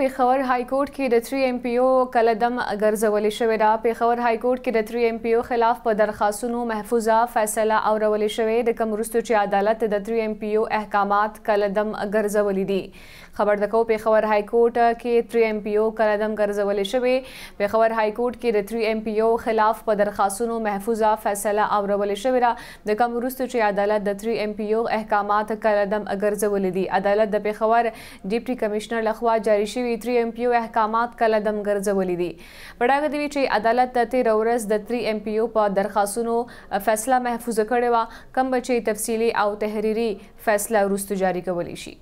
پیښور های کورټ کې د 3 ایم پی او کلدم ګرځولې شوې ده پیښور های کورټ کې د 3 ایم پی او خلاف په درخواستونو محفوظه فیصله اورولې شوې د کوم وروستو چې عدالت د 3 ایم پی او احکامات کلدم ګرځولې دي خبر دکو پیښور های کورټ کې 3 ایم پی او کلدم ګرځولې شوې پیښور های کورټ کې د 3 ایم پی او خلاف په درخواستونو محفوظه فیصله اورولې شوې ده د کوم وروستو چې عدالت د 3 ایم پی او احکامات کلدم ګرځولې دي عدالت د پیښور ډیپټي کمشنر لخوا جاری شوی شوي 3 ایم پی او احکامات کلدم ګرځولې دي وړاګه دی چې عدالت د 13 ورځ د 3 ایم پی او په درخواستونو فیصله محفوظ کړې و کم بچي تفصيلي او تحریري فیصله وروسته جاری کولی شي